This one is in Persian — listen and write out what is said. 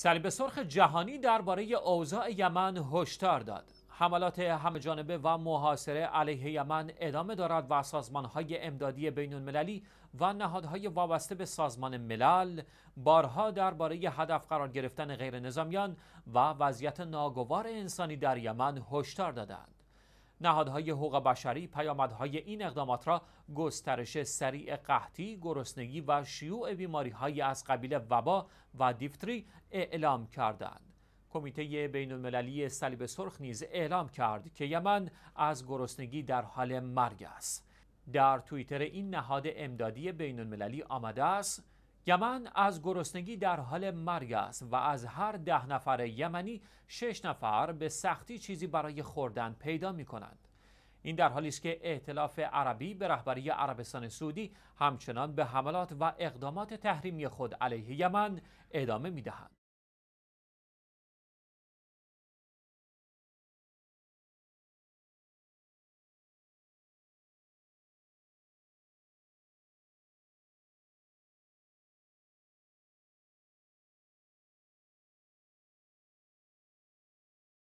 سلیم سرخ جهانی درباره اوضاع یمن هشدار داد. حملات همجانبه و محاصره علیه یمن ادامه دارد و سازمانهای امدادی بین المللی و نهادهای وابسته به سازمان ملل بارها درباره هدف قرار گرفتن غیر نظامیان و وضعیت ناگوار انسانی در یمن هشدار دادند. نهادهای حقوق بشری پیامدهای این اقدامات را گسترش سریع قحطی، گرسنگی و شیوع بیماریهایی از قبیل وبا و دیفتری اعلام کردند. کمیته بین المللی صلیب سرخ نیز اعلام کرد که یمن از گرسنگی در حال مرگ است. در توییتر این نهاد امدادی بین المللی آمده است یمن از گرسنگی در حال مرگ است و از هر ده نفر یمنی شش نفر به سختی چیزی برای خوردن پیدا می کنند. این در حالی است که ائتلاف عربی به رهبری عربستان سعودی همچنان به حملات و اقدامات تحریمی خود علیه یمن ادامه می دهند.